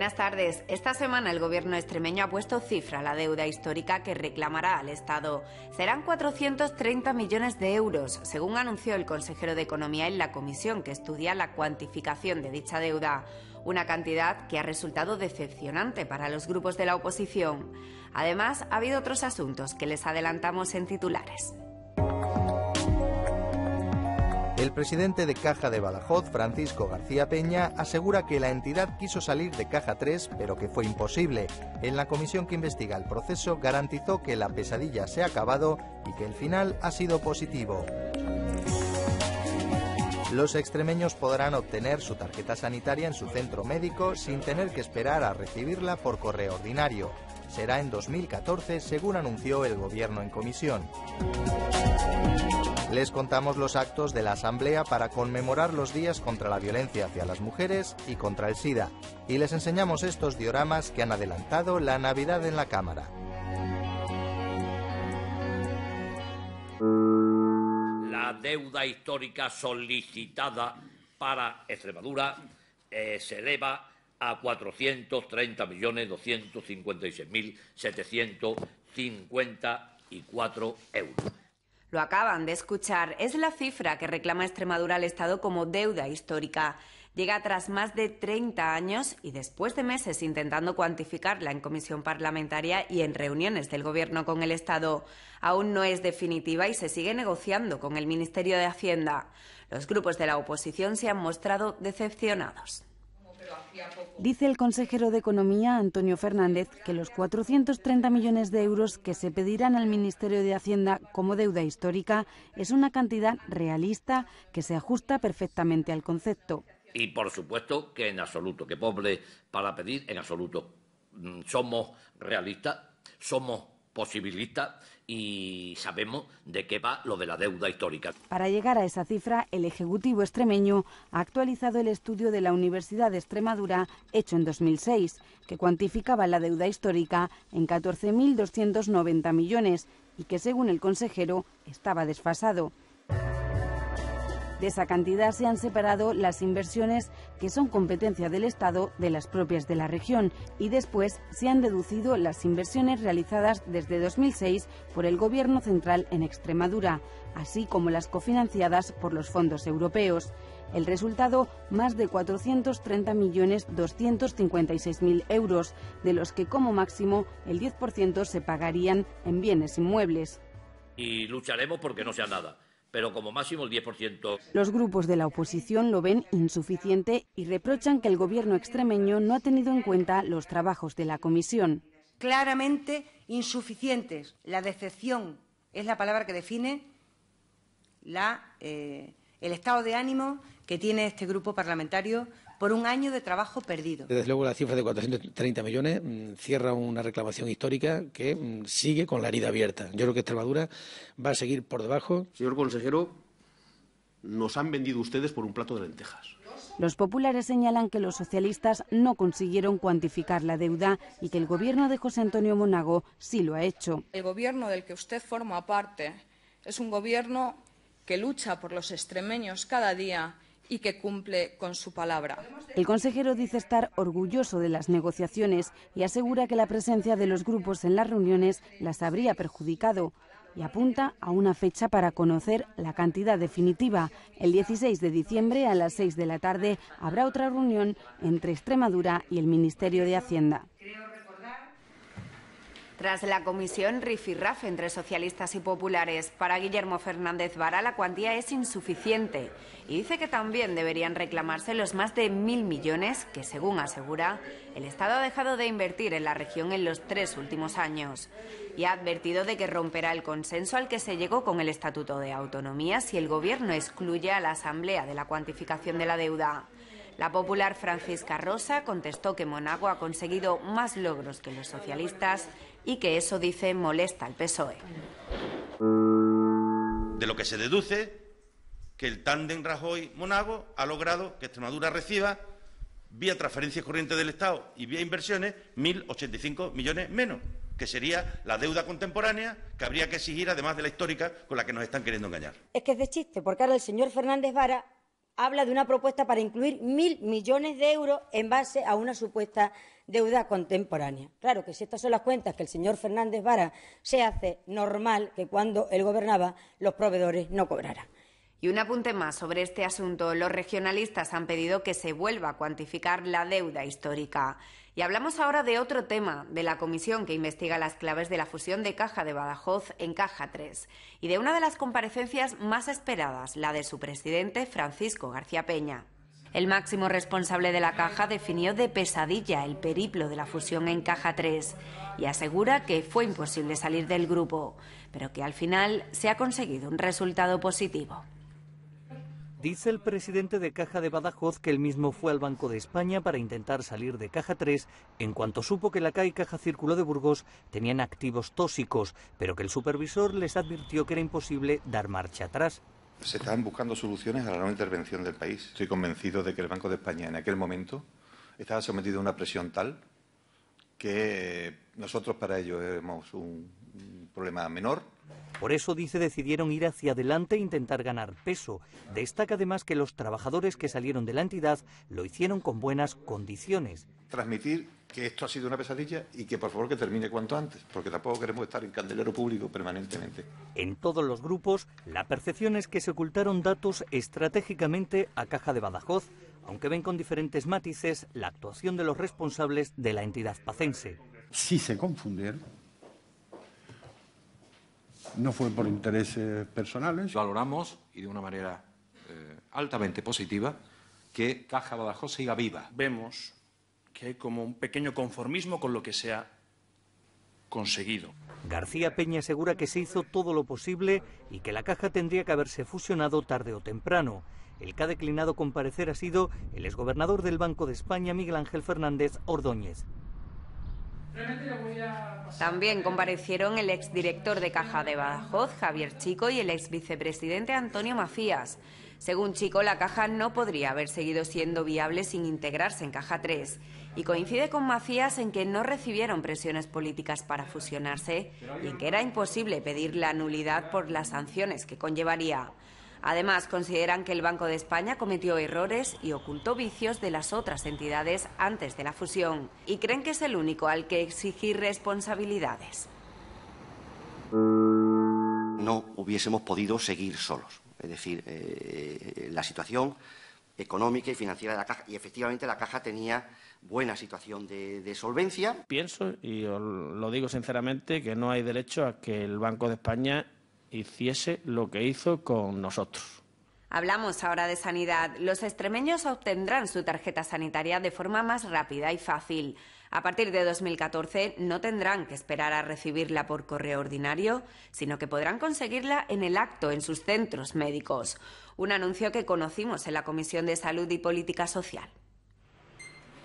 Buenas tardes. Esta semana el gobierno extremeño ha puesto cifra a la deuda histórica que reclamará al Estado. Serán 430 millones de euros, según anunció el consejero de Economía en la comisión que estudia la cuantificación de dicha deuda una cantidad que ha resultado decepcionante para los grupos de la oposición. Además, ha habido otros asuntos que les adelantamos en titulares. El presidente de Caja de Badajoz, Francisco García Peña, asegura que la entidad quiso salir de Caja 3, pero que fue imposible. En la comisión que investiga el proceso garantizó que la pesadilla se ha acabado y que el final ha sido positivo. Los extremeños podrán obtener su tarjeta sanitaria en su centro médico sin tener que esperar a recibirla por correo ordinario será en 2014, según anunció el Gobierno en comisión. Les contamos los actos de la Asamblea para conmemorar los días contra la violencia hacia las mujeres y contra el SIDA, y les enseñamos estos dioramas que han adelantado la Navidad en la Cámara. La deuda histórica solicitada para Extremadura eh, se eleva a 430.256.754 euros. Lo acaban de escuchar. Es la cifra que reclama Extremadura al Estado como deuda histórica. Llega tras más de 30 años y después de meses intentando cuantificarla en comisión parlamentaria y en reuniones del Gobierno con el Estado. Aún no es definitiva y se sigue negociando con el Ministerio de Hacienda. Los grupos de la oposición se han mostrado decepcionados. Dice el consejero de Economía, Antonio Fernández, que los 430 millones de euros que se pedirán al Ministerio de Hacienda como deuda histórica es una cantidad realista que se ajusta perfectamente al concepto. Y por supuesto que en absoluto, que pobre para pedir en absoluto. Mm, somos realistas, somos posibilistas y sabemos de qué va lo de la deuda histórica. Para llegar a esa cifra, el Ejecutivo extremeño ha actualizado el estudio de la Universidad de Extremadura hecho en 2006, que cuantificaba la deuda histórica en 14.290 millones y que, según el consejero, estaba desfasado. De esa cantidad se han separado las inversiones que son competencia del Estado de las propias de la región y después se han deducido las inversiones realizadas desde 2006 por el Gobierno central en Extremadura, así como las cofinanciadas por los fondos europeos. El resultado, más de 430.256.000 euros, de los que como máximo el 10% se pagarían en bienes inmuebles. Y lucharemos porque no sea nada pero como máximo el 10%. Los grupos de la oposición lo ven insuficiente y reprochan que el gobierno extremeño no ha tenido en cuenta los trabajos de la comisión. Claramente insuficientes. La decepción es la palabra que define eh, el estado de ánimo que tiene este grupo parlamentario por un año de trabajo perdido. Desde luego la cifra de 430 millones mm, cierra una reclamación histórica que mm, sigue con la herida abierta. Yo creo que Extremadura va a seguir por debajo. Señor consejero, nos han vendido ustedes por un plato de lentejas. Los populares señalan que los socialistas no consiguieron cuantificar la deuda y que el gobierno de José Antonio Monago sí lo ha hecho. El gobierno del que usted forma parte es un gobierno que lucha por los extremeños cada día y que cumple con su palabra. El consejero dice estar orgulloso de las negociaciones y asegura que la presencia de los grupos en las reuniones las habría perjudicado y apunta a una fecha para conocer la cantidad definitiva. El 16 de diciembre a las 6 de la tarde habrá otra reunión entre Extremadura y el Ministerio de Hacienda. Tras la comisión Rifi-Raf entre socialistas y populares, para Guillermo Fernández Vara la cuantía es insuficiente y dice que también deberían reclamarse los más de mil millones que, según asegura, el Estado ha dejado de invertir en la región en los tres últimos años. Y ha advertido de que romperá el consenso al que se llegó con el Estatuto de Autonomía si el Gobierno excluye a la Asamblea de la cuantificación de la deuda. La popular Francisca Rosa contestó que Monago ha conseguido más logros que los socialistas y que eso, dice, molesta al PSOE. De lo que se deduce que el tándem Rajoy-Monago ha logrado que Extremadura reciba, vía transferencias corrientes del Estado y vía inversiones, 1.085 millones menos, que sería la deuda contemporánea que habría que exigir, además de la histórica, con la que nos están queriendo engañar. Es que es de chiste, porque ahora el señor Fernández Vara habla de una propuesta para incluir mil millones de euros en base a una supuesta deuda contemporánea. Claro que si estas son las cuentas que el señor Fernández Vara se hace, normal que cuando él gobernaba los proveedores no cobraran. Y un apunte más sobre este asunto. Los regionalistas han pedido que se vuelva a cuantificar la deuda histórica. Y hablamos ahora de otro tema, de la comisión que investiga las claves de la fusión de Caja de Badajoz en Caja 3 y de una de las comparecencias más esperadas, la de su presidente Francisco García Peña. El máximo responsable de la caja definió de pesadilla el periplo de la fusión en Caja 3 y asegura que fue imposible salir del grupo, pero que al final se ha conseguido un resultado positivo. Dice el presidente de Caja de Badajoz que él mismo fue al Banco de España para intentar salir de Caja 3 en cuanto supo que la y Caja Círculo de Burgos tenían activos tóxicos, pero que el supervisor les advirtió que era imposible dar marcha atrás. Se están buscando soluciones a la no intervención del país. Estoy convencido de que el Banco de España en aquel momento estaba sometido a una presión tal que nosotros para ello éramos un problema menor por eso, dice, decidieron ir hacia adelante e intentar ganar peso. Destaca además que los trabajadores que salieron de la entidad lo hicieron con buenas condiciones. Transmitir que esto ha sido una pesadilla y que por favor que termine cuanto antes, porque tampoco queremos estar en candelero público permanentemente. En todos los grupos, la percepción es que se ocultaron datos estratégicamente a Caja de Badajoz, aunque ven con diferentes matices la actuación de los responsables de la entidad pacense. Si se confundieron, no fue por intereses personales. Valoramos, y de una manera eh, altamente positiva, que Caja Badajoz siga viva. Vemos que hay como un pequeño conformismo con lo que se ha conseguido. García Peña asegura que se hizo todo lo posible y que la caja tendría que haberse fusionado tarde o temprano. El que ha declinado comparecer ha sido el exgobernador del Banco de España, Miguel Ángel Fernández Ordóñez. También comparecieron el exdirector de Caja de Badajoz, Javier Chico, y el exvicepresidente Antonio Macías. Según Chico, la caja no podría haber seguido siendo viable sin integrarse en Caja 3. Y coincide con Macías en que no recibieron presiones políticas para fusionarse y en que era imposible pedir la nulidad por las sanciones que conllevaría. Además, consideran que el Banco de España cometió errores y ocultó vicios de las otras entidades antes de la fusión y creen que es el único al que exigir responsabilidades. No hubiésemos podido seguir solos. Es decir, eh, eh, la situación económica y financiera de la caja. Y efectivamente la caja tenía buena situación de, de solvencia. Pienso, y lo digo sinceramente, que no hay derecho a que el Banco de España hiciese lo que hizo con nosotros. Hablamos ahora de sanidad. Los extremeños obtendrán su tarjeta sanitaria de forma más rápida y fácil. A partir de 2014 no tendrán que esperar a recibirla por correo ordinario, sino que podrán conseguirla en el acto en sus centros médicos. Un anuncio que conocimos en la Comisión de Salud y Política Social.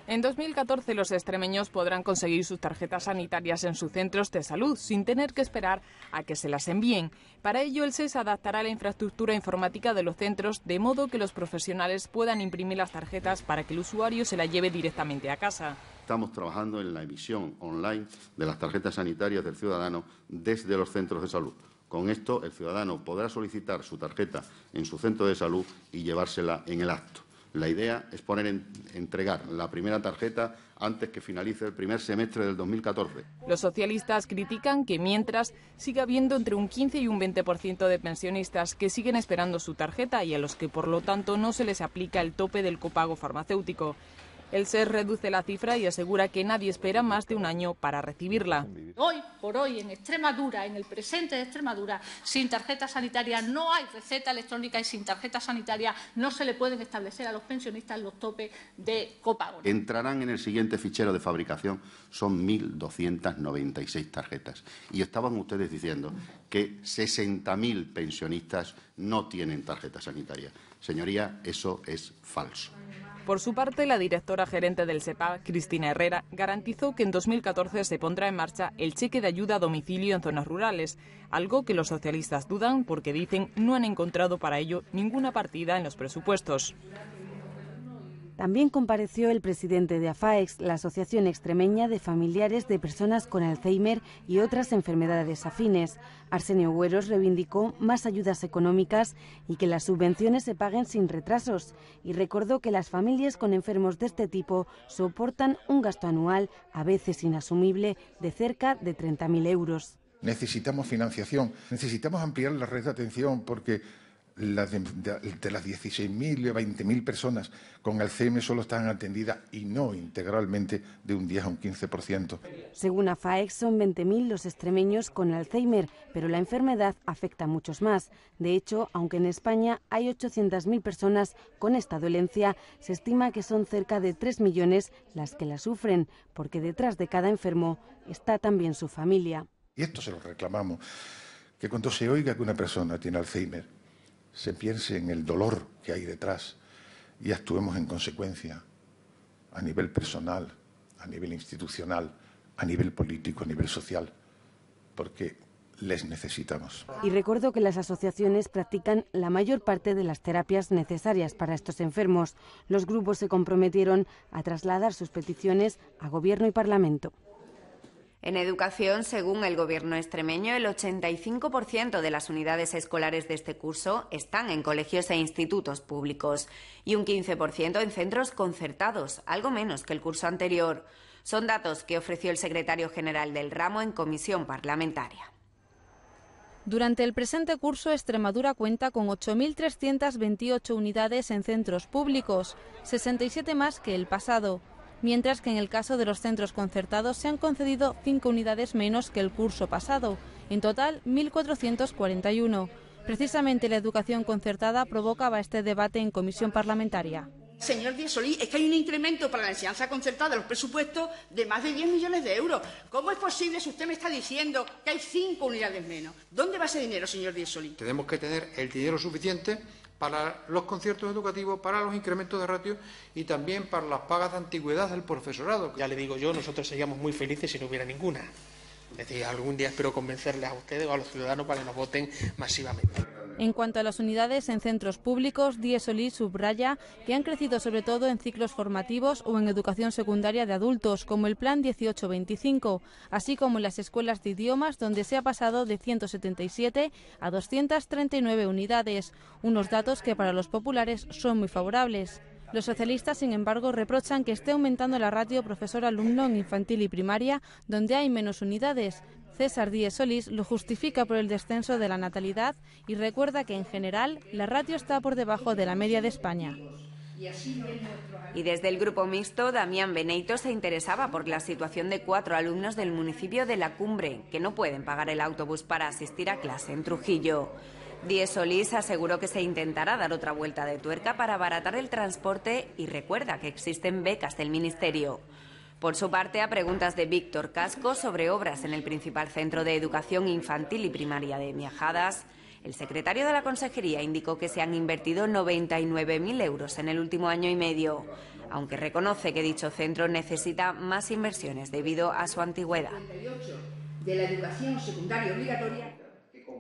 En 2014 los extremeños podrán conseguir sus tarjetas sanitarias en sus centros de salud sin tener que esperar a que se las envíen. Para ello el SES adaptará la infraestructura informática de los centros de modo que los profesionales puedan imprimir las tarjetas para que el usuario se las lleve directamente a casa. Estamos trabajando en la emisión online de las tarjetas sanitarias del ciudadano desde los centros de salud. Con esto, el ciudadano podrá solicitar su tarjeta en su centro de salud y llevársela en el acto. La idea es poner en, entregar la primera tarjeta antes que finalice el primer semestre del 2014. Los socialistas critican que mientras siga habiendo entre un 15 y un 20% de pensionistas que siguen esperando su tarjeta y a los que por lo tanto no se les aplica el tope del copago farmacéutico. El SER reduce la cifra y asegura que nadie espera más de un año para recibirla. Hoy por hoy en Extremadura, en el presente de Extremadura, sin tarjeta sanitaria no hay receta electrónica y sin tarjeta sanitaria no se le pueden establecer a los pensionistas los topes de copago. Entrarán en el siguiente fichero de fabricación, son 1.296 tarjetas. Y estaban ustedes diciendo que 60.000 pensionistas no tienen tarjeta sanitaria. Señoría, eso es falso. Por su parte, la directora gerente del SEPA, Cristina Herrera, garantizó que en 2014 se pondrá en marcha el cheque de ayuda a domicilio en zonas rurales, algo que los socialistas dudan porque dicen no han encontrado para ello ninguna partida en los presupuestos. También compareció el presidente de AFAEX, la Asociación Extremeña de Familiares de Personas con Alzheimer y otras enfermedades afines. Arsenio Güeros reivindicó más ayudas económicas y que las subvenciones se paguen sin retrasos y recordó que las familias con enfermos de este tipo soportan un gasto anual, a veces inasumible, de cerca de 30.000 euros. Necesitamos financiación, necesitamos ampliar la red de atención porque de, de, las 16.000 o 20.000 personas con Alzheimer solo están atendidas y no integralmente de un 10 a un 15%. Según AFAEX, son 20.000 los extremeños con Alzheimer, pero la enfermedad afecta a muchos más. De hecho, aunque en España hay 800.000 personas con esta dolencia, se estima que son cerca de 3 millones las que la sufren, porque detrás de cada enfermo está también su familia. Y esto se lo reclamamos, que cuando se oiga que una persona tiene Alzheimer, se piense en el dolor que hay detrás y actuemos en consecuencia a nivel personal, a nivel institucional, a nivel político, a nivel social, porque les necesitamos. Y recuerdo que las asociaciones practican la mayor parte de las terapias necesarias para estos enfermos. Los grupos se comprometieron a trasladar sus peticiones a Gobierno y Parlamento. En educación, según el gobierno extremeño, el 85% de las unidades escolares de este curso están en colegios e institutos públicos y un 15% en centros concertados, algo menos que el curso anterior. Son datos que ofreció el secretario general del ramo en comisión parlamentaria. Durante el presente curso, Extremadura cuenta con 8.328 unidades en centros públicos, 67 más que el pasado mientras que en el caso de los centros concertados se han concedido cinco unidades menos que el curso pasado, en total 1.441. Precisamente la educación concertada provocaba este debate en comisión parlamentaria. Señor Díaz Solís, es que hay un incremento para la enseñanza concertada de los presupuestos de más de 10 millones de euros. ¿Cómo es posible si usted me está diciendo que hay cinco unidades menos? ¿Dónde va ese dinero, señor Díaz Solís? Tenemos que tener el dinero suficiente para los conciertos educativos, para los incrementos de ratio y también para las pagas de antigüedad del profesorado. Ya le digo yo, nosotros seríamos muy felices si no hubiera ninguna. Es decir, algún día espero convencerles a ustedes o a los ciudadanos para que nos voten masivamente. En cuanto a las unidades en centros públicos, Diesolí subraya que han crecido sobre todo en ciclos formativos o en educación secundaria de adultos, como el Plan 1825, así como en las escuelas de idiomas, donde se ha pasado de 177 a 239 unidades, unos datos que para los populares son muy favorables. Los socialistas, sin embargo, reprochan que esté aumentando la ratio profesor-alumno en infantil y primaria, donde hay menos unidades, César Díez Solís lo justifica por el descenso de la natalidad y recuerda que en general la ratio está por debajo de la media de España. Y desde el grupo mixto, Damián Beneito se interesaba por la situación de cuatro alumnos del municipio de La Cumbre, que no pueden pagar el autobús para asistir a clase en Trujillo. Díez Solís aseguró que se intentará dar otra vuelta de tuerca para abaratar el transporte y recuerda que existen becas del ministerio. Por su parte, a preguntas de Víctor Casco sobre obras en el principal centro de educación infantil y primaria de Miajadas, el secretario de la Consejería indicó que se han invertido 99.000 euros en el último año y medio, aunque reconoce que dicho centro necesita más inversiones debido a su antigüedad.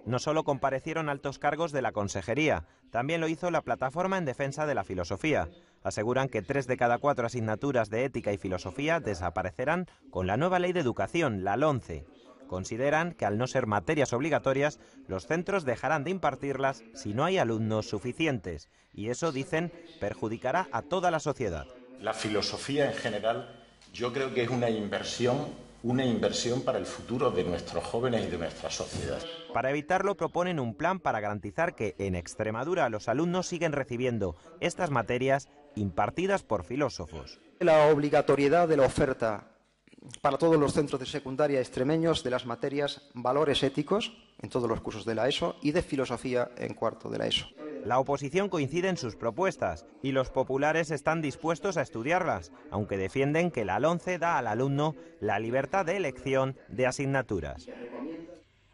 No solo comparecieron altos cargos de la Consejería, también lo hizo la Plataforma en Defensa de la Filosofía. Aseguran que tres de cada cuatro asignaturas de ética y filosofía desaparecerán con la nueva ley de educación, la LONCE. Consideran que al no ser materias obligatorias, los centros dejarán de impartirlas si no hay alumnos suficientes. Y eso, dicen, perjudicará a toda la sociedad. La filosofía en general yo creo que es una inversión una inversión para el futuro de nuestros jóvenes y de nuestra sociedad. Para evitarlo proponen un plan para garantizar que en Extremadura los alumnos siguen recibiendo estas materias impartidas por filósofos. La obligatoriedad de la oferta para todos los centros de secundaria extremeños de las materias valores éticos en todos los cursos de la ESO y de filosofía en cuarto de la ESO. La oposición coincide en sus propuestas y los populares están dispuestos a estudiarlas, aunque defienden que el ALONCE da al alumno la libertad de elección de asignaturas.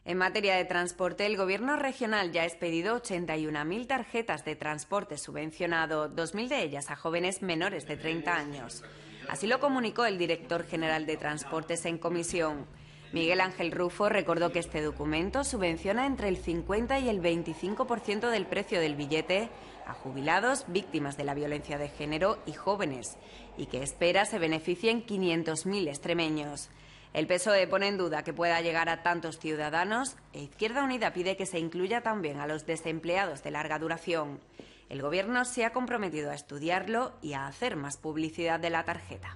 En materia de transporte, el Gobierno regional ya ha expedido 81.000 tarjetas de transporte subvencionado, 2.000 de ellas a jóvenes menores de 30 años. Así lo comunicó el director general de Transportes en comisión. Miguel Ángel Rufo recordó que este documento subvenciona entre el 50 y el 25% del precio del billete a jubilados, víctimas de la violencia de género y jóvenes, y que espera se beneficien 500.000 extremeños. El PSOE pone en duda que pueda llegar a tantos ciudadanos e Izquierda Unida pide que se incluya también a los desempleados de larga duración. El Gobierno se ha comprometido a estudiarlo y a hacer más publicidad de la tarjeta.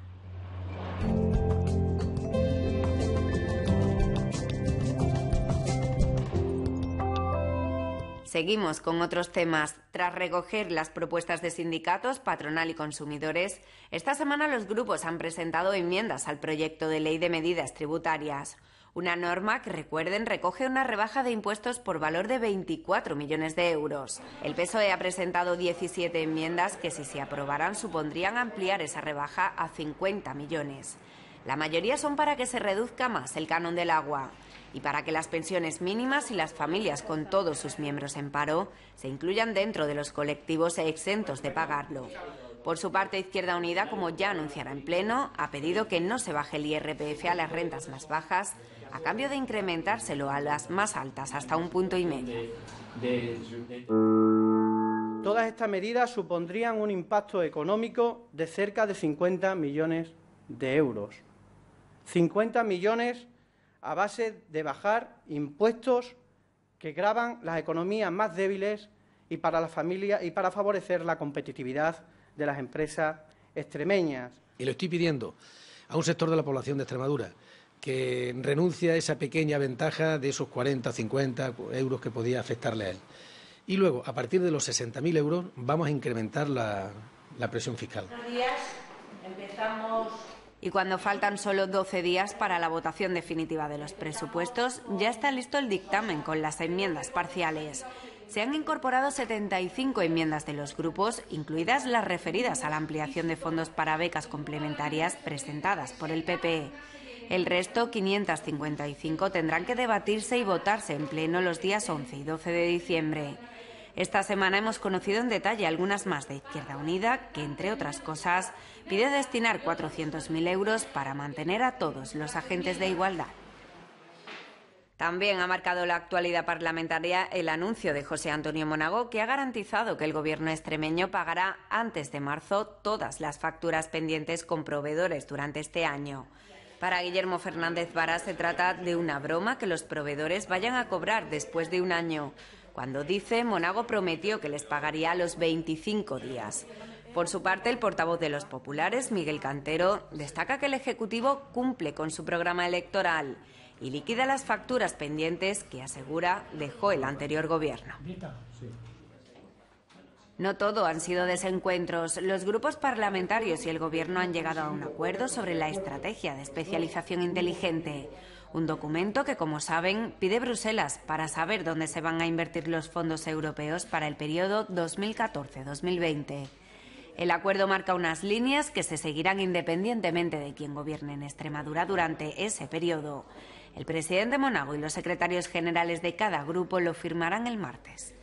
Seguimos con otros temas. Tras recoger las propuestas de sindicatos, patronal y consumidores, esta semana los grupos han presentado enmiendas al proyecto de ley de medidas tributarias. Una norma que, recuerden, recoge una rebaja de impuestos por valor de 24 millones de euros. El PSOE ha presentado 17 enmiendas que, si se aprobaran, supondrían ampliar esa rebaja a 50 millones. La mayoría son para que se reduzca más el canon del agua y para que las pensiones mínimas y las familias con todos sus miembros en paro se incluyan dentro de los colectivos exentos de pagarlo. Por su parte, Izquierda Unida, como ya anunciará en pleno, ha pedido que no se baje el IRPF a las rentas más bajas a cambio de incrementárselo a las más altas hasta un punto y medio. Todas estas medidas supondrían un impacto económico de cerca de 50 millones de euros. 50 millones a base de bajar impuestos que graban las economías más débiles y para la familia y para favorecer la competitividad de las empresas extremeñas. Y lo estoy pidiendo a un sector de la población de Extremadura que renuncie a esa pequeña ventaja de esos 40 50 euros que podía afectarle a él. Y luego, a partir de los 60.000 euros, vamos a incrementar la, la presión fiscal. Buenos días. Empezamos y cuando faltan solo 12 días para la votación definitiva de los presupuestos, ya está listo el dictamen con las enmiendas parciales. Se han incorporado 75 enmiendas de los grupos, incluidas las referidas a la ampliación de fondos para becas complementarias presentadas por el PPE. El resto, 555, tendrán que debatirse y votarse en pleno los días 11 y 12 de diciembre. Esta semana hemos conocido en detalle algunas más de Izquierda Unida, que entre otras cosas pide destinar 400.000 euros para mantener a todos los agentes de igualdad. También ha marcado la actualidad parlamentaria el anuncio de José Antonio Monagó, que ha garantizado que el gobierno extremeño pagará antes de marzo todas las facturas pendientes con proveedores durante este año. Para Guillermo Fernández Vara se trata de una broma que los proveedores vayan a cobrar después de un año. Cuando dice, Monago prometió que les pagaría los 25 días. Por su parte, el portavoz de los populares, Miguel Cantero, destaca que el Ejecutivo cumple con su programa electoral y liquida las facturas pendientes que, asegura, dejó el anterior gobierno. No todo han sido desencuentros. Los grupos parlamentarios y el gobierno han llegado a un acuerdo sobre la estrategia de especialización inteligente. Un documento que, como saben, pide Bruselas para saber dónde se van a invertir los fondos europeos para el periodo 2014-2020. El acuerdo marca unas líneas que se seguirán independientemente de quién gobierne en Extremadura durante ese periodo. El presidente Monago y los secretarios generales de cada grupo lo firmarán el martes.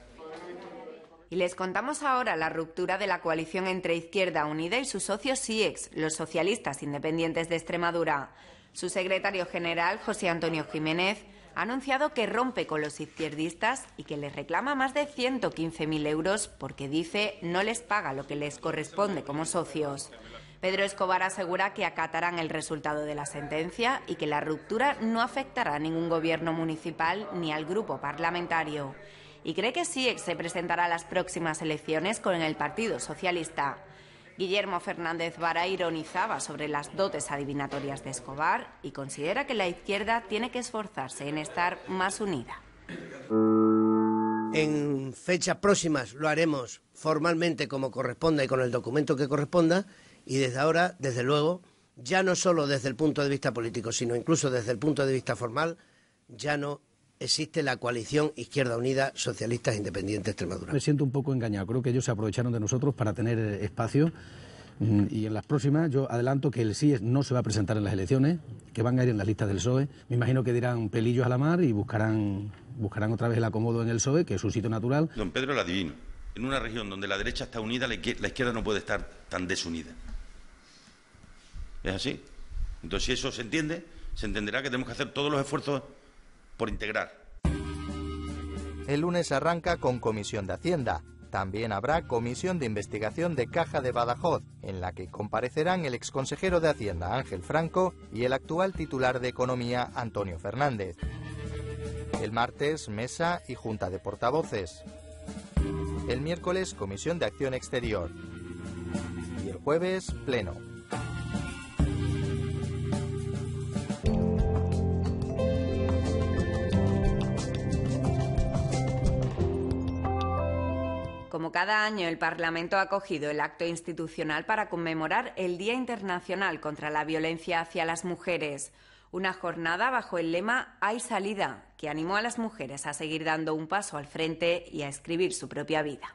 Y les contamos ahora la ruptura de la coalición entre Izquierda Unida y sus socios SIEX, los socialistas independientes de Extremadura. Su secretario general, José Antonio Jiménez, ha anunciado que rompe con los izquierdistas y que les reclama más de 115.000 euros porque dice no les paga lo que les corresponde como socios. Pedro Escobar asegura que acatarán el resultado de la sentencia y que la ruptura no afectará a ningún gobierno municipal ni al grupo parlamentario. Y cree que sí se presentará a las próximas elecciones con el Partido Socialista. Guillermo Fernández Vara ironizaba sobre las dotes adivinatorias de Escobar y considera que la izquierda tiene que esforzarse en estar más unida. En fechas próximas lo haremos formalmente como corresponda y con el documento que corresponda y desde ahora, desde luego, ya no solo desde el punto de vista político, sino incluso desde el punto de vista formal, ya no existe la coalición Izquierda Unida Socialistas e Independientes Extremadura. Me siento un poco engañado. Creo que ellos se aprovecharon de nosotros para tener eh, espacio. Mm, y en las próximas, yo adelanto que el sí no se va a presentar en las elecciones, que van a ir en las listas del PSOE. Me imagino que dirán pelillos a la mar y buscarán, buscarán otra vez el acomodo en el PSOE, que es su sitio natural. Don Pedro lo adivino. En una región donde la derecha está unida, la izquierda no puede estar tan desunida. ¿Es así? Entonces, si eso se entiende, se entenderá que tenemos que hacer todos los esfuerzos por integrar. El lunes arranca con Comisión de Hacienda. También habrá Comisión de Investigación de Caja de Badajoz, en la que comparecerán el exconsejero de Hacienda Ángel Franco y el actual titular de Economía Antonio Fernández. El martes, mesa y junta de portavoces. El miércoles, Comisión de Acción Exterior. Y el jueves, pleno. cada año, el Parlamento ha acogido el acto institucional para conmemorar el Día Internacional contra la Violencia hacia las Mujeres, una jornada bajo el lema Hay salida, que animó a las mujeres a seguir dando un paso al frente y a escribir su propia vida.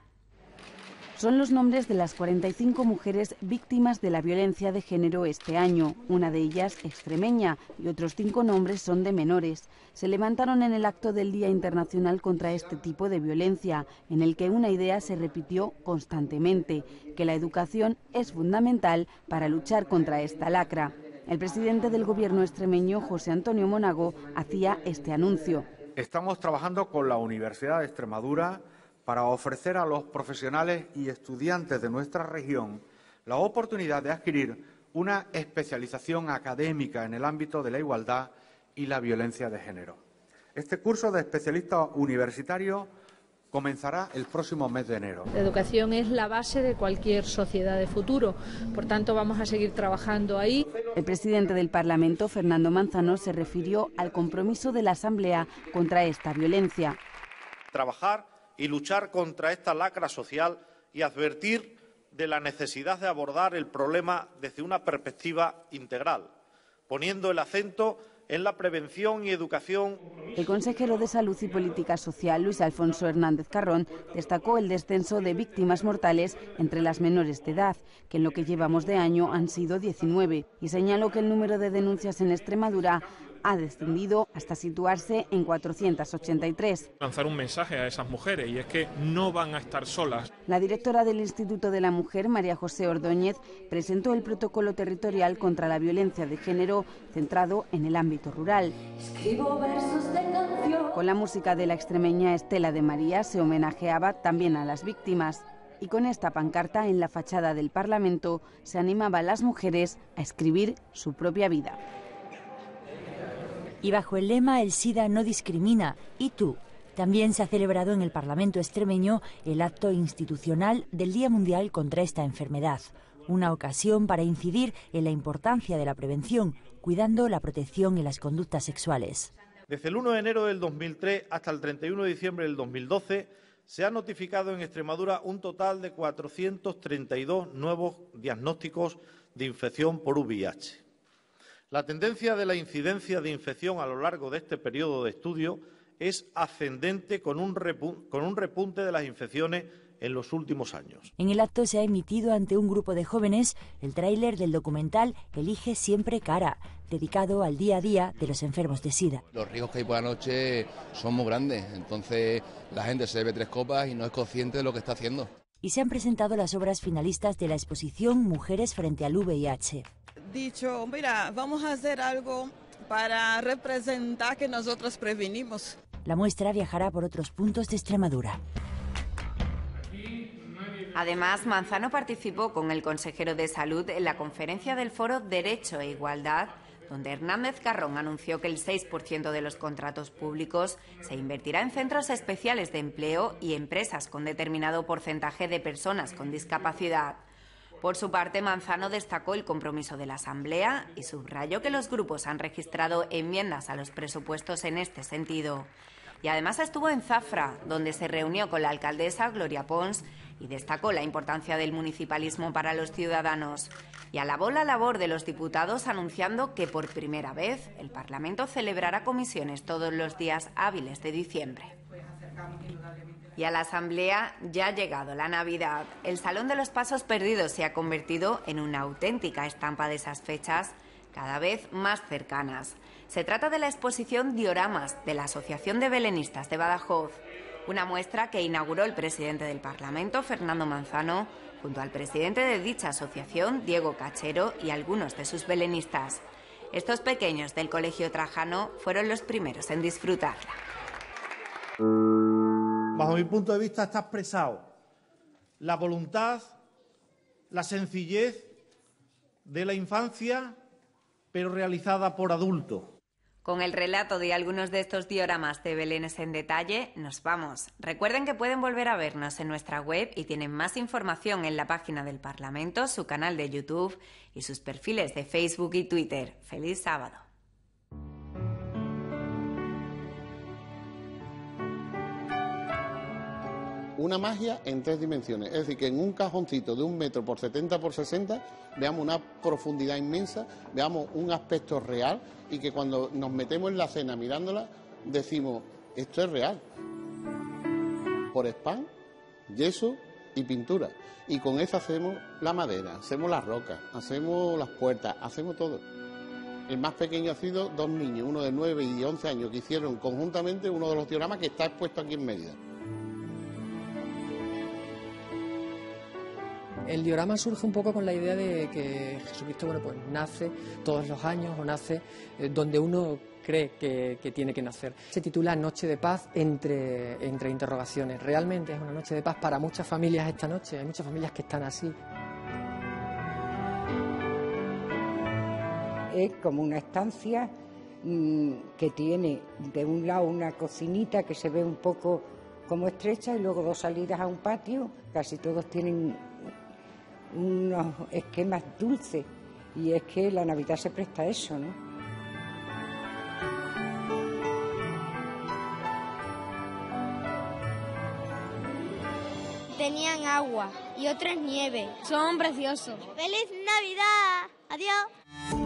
Son los nombres de las 45 mujeres víctimas de la violencia de género este año, una de ellas extremeña y otros cinco nombres son de menores. Se levantaron en el acto del Día Internacional contra este tipo de violencia, en el que una idea se repitió constantemente, que la educación es fundamental para luchar contra esta lacra. El presidente del gobierno extremeño, José Antonio Monago, hacía este anuncio. Estamos trabajando con la Universidad de Extremadura para ofrecer a los profesionales y estudiantes de nuestra región la oportunidad de adquirir una especialización académica en el ámbito de la igualdad y la violencia de género. Este curso de especialistas universitario comenzará el próximo mes de enero. La educación es la base de cualquier sociedad de futuro, por tanto vamos a seguir trabajando ahí. El presidente del Parlamento, Fernando Manzano, se refirió al compromiso de la Asamblea contra esta violencia. Trabajar y luchar contra esta lacra social y advertir de la necesidad de abordar el problema desde una perspectiva integral, poniendo el acento en la prevención y educación. El consejero de Salud y Política Social, Luis Alfonso Hernández Carrón, destacó el descenso de víctimas mortales entre las menores de edad, que en lo que llevamos de año han sido 19, y señaló que el número de denuncias en Extremadura ha descendido hasta situarse en 483. Lanzar un mensaje a esas mujeres y es que no van a estar solas. La directora del Instituto de la Mujer, María José Ordóñez, presentó el protocolo territorial contra la violencia de género centrado en el ámbito rural. Con la música de la extremeña Estela de María se homenajeaba también a las víctimas y con esta pancarta en la fachada del Parlamento se animaba a las mujeres a escribir su propia vida y bajo el lema El SIDA no discrimina y tú. También se ha celebrado en el Parlamento extremeño el acto institucional del Día Mundial contra esta enfermedad, una ocasión para incidir en la importancia de la prevención, cuidando la protección y las conductas sexuales. Desde el 1 de enero del 2003 hasta el 31 de diciembre del 2012, se ha notificado en Extremadura un total de 432 nuevos diagnósticos de infección por VIH. La tendencia de la incidencia de infección a lo largo de este periodo de estudio es ascendente con un, con un repunte de las infecciones en los últimos años. En el acto se ha emitido ante un grupo de jóvenes el tráiler del documental Elige siempre cara, dedicado al día a día de los enfermos de SIDA. Los riesgos que hay por la noche son muy grandes, entonces la gente se bebe tres copas y no es consciente de lo que está haciendo. Y se han presentado las obras finalistas de la exposición Mujeres frente al VIH dicho, mira, vamos a hacer algo para representar que nosotros prevenimos. La muestra viajará por otros puntos de Extremadura. Además, Manzano participó con el consejero de Salud en la conferencia del foro Derecho e Igualdad, donde Hernández Carrón anunció que el 6% de los contratos públicos se invertirá en centros especiales de empleo y empresas con determinado porcentaje de personas con discapacidad. Por su parte, Manzano destacó el compromiso de la Asamblea y subrayó que los grupos han registrado enmiendas a los presupuestos en este sentido. Y además estuvo en Zafra, donde se reunió con la alcaldesa Gloria Pons y destacó la importancia del municipalismo para los ciudadanos. Y alabó la labor de los diputados anunciando que por primera vez el Parlamento celebrará comisiones todos los días hábiles de diciembre y a la asamblea ya ha llegado la Navidad. El Salón de los Pasos Perdidos se ha convertido en una auténtica estampa de esas fechas cada vez más cercanas. Se trata de la exposición Dioramas de la Asociación de Belenistas de Badajoz, una muestra que inauguró el presidente del Parlamento, Fernando Manzano, junto al presidente de dicha asociación, Diego Cachero, y algunos de sus belenistas. Estos pequeños del Colegio Trajano fueron los primeros en disfrutarla. Bajo mi mm. punto de vista está expresado la voluntad, la sencillez de la infancia, pero realizada por adulto. Con el relato de algunos de estos dioramas de Belénes en detalle, nos vamos. Recuerden que pueden volver a vernos en nuestra web y tienen más información en la página del Parlamento, su canal de YouTube y sus perfiles de Facebook y Twitter. ¡Feliz sábado! una magia en tres dimensiones. Es decir, que en un cajoncito de un metro por 70 por 60 veamos una profundidad inmensa, veamos un aspecto real y que cuando nos metemos en la cena mirándola decimos, esto es real. Por spam, yeso y pintura. Y con eso hacemos la madera, hacemos las rocas, hacemos las puertas, hacemos todo. El más pequeño ha sido dos niños, uno de 9 y 11 años, que hicieron conjuntamente uno de los dioramas que está expuesto aquí en Mérida. El diorama surge un poco con la idea de que Jesucristo, bueno, pues nace todos los años o nace eh, donde uno cree que, tiene que nacer. Se titula Noche de Paz entre, entre interrogaciones. Realmente es una noche de paz para muchas familias esta noche. Hay muchas familias que están así. Es como una estancia mm, que tiene de un lado una cocinita que se ve un poco como estrecha y luego dos salidas a un patio. Casi todos tienen unos esquemas dulces y es que la Navidad se presta a eso, ¿no? Tenían agua y otras nieve. Son preciosos. ¡Feliz Navidad! ¡Adiós!